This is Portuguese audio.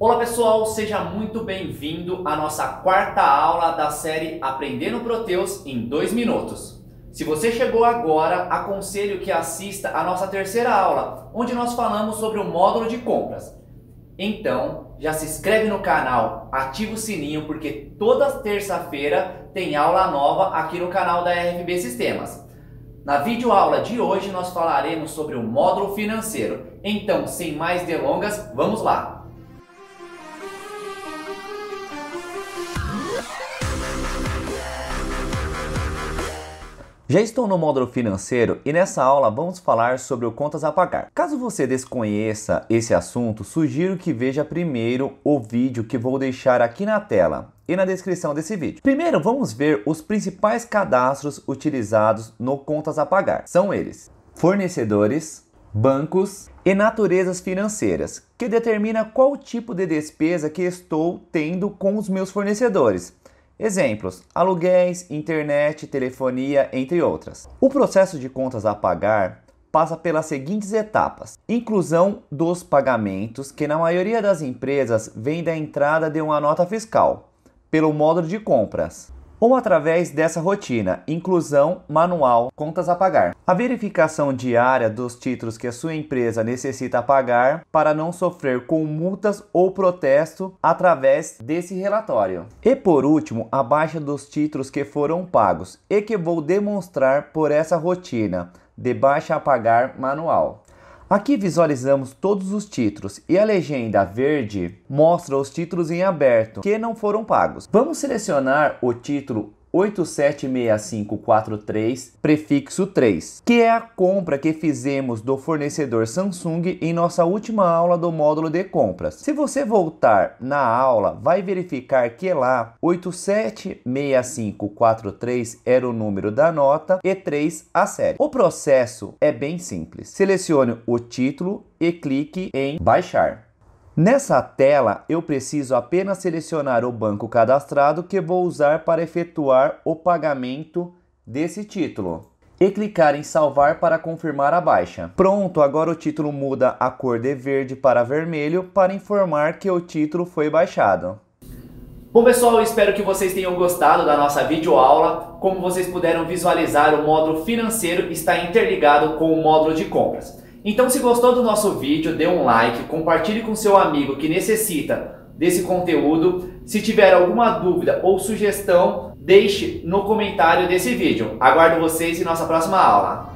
Olá pessoal, seja muito bem-vindo à nossa quarta aula da série Aprendendo Proteus em 2 minutos. Se você chegou agora, aconselho que assista a nossa terceira aula, onde nós falamos sobre o módulo de compras. Então, já se inscreve no canal, ativa o sininho porque toda terça-feira tem aula nova aqui no canal da RFB Sistemas. Na videoaula de hoje nós falaremos sobre o módulo financeiro. Então, sem mais delongas, vamos lá! Já estou no módulo financeiro e nessa aula vamos falar sobre o contas a pagar. Caso você desconheça esse assunto, sugiro que veja primeiro o vídeo que vou deixar aqui na tela e na descrição desse vídeo. Primeiro, vamos ver os principais cadastros utilizados no contas a pagar. São eles: fornecedores, bancos e naturezas financeiras, que determina qual tipo de despesa que estou tendo com os meus fornecedores Exemplos: aluguéis, internet, telefonia, entre outras. O processo de contas a pagar passa pelas seguintes etapas: inclusão dos pagamentos, que na maioria das empresas vem da entrada de uma nota fiscal, pelo módulo de compras ou através dessa rotina, inclusão, manual, contas a pagar. A verificação diária dos títulos que a sua empresa necessita pagar para não sofrer com multas ou protesto através desse relatório. E por último, a baixa dos títulos que foram pagos e que vou demonstrar por essa rotina de baixa a pagar manual. Aqui visualizamos todos os títulos e a legenda verde mostra os títulos em aberto que não foram pagos. Vamos selecionar o título 876543, prefixo 3, que é a compra que fizemos do fornecedor Samsung em nossa última aula do módulo de compras. Se você voltar na aula, vai verificar que lá 876543 era o número da nota e 3 a série. O processo é bem simples. Selecione o título e clique em baixar. Nessa tela, eu preciso apenas selecionar o banco cadastrado que vou usar para efetuar o pagamento desse título e clicar em salvar para confirmar a baixa. Pronto, agora o título muda a cor de verde para vermelho para informar que o título foi baixado. Bom pessoal, espero que vocês tenham gostado da nossa videoaula. Como vocês puderam visualizar, o módulo financeiro está interligado com o módulo de compras. Então se gostou do nosso vídeo, dê um like, compartilhe com seu amigo que necessita desse conteúdo. Se tiver alguma dúvida ou sugestão, deixe no comentário desse vídeo. Aguardo vocês em nossa próxima aula.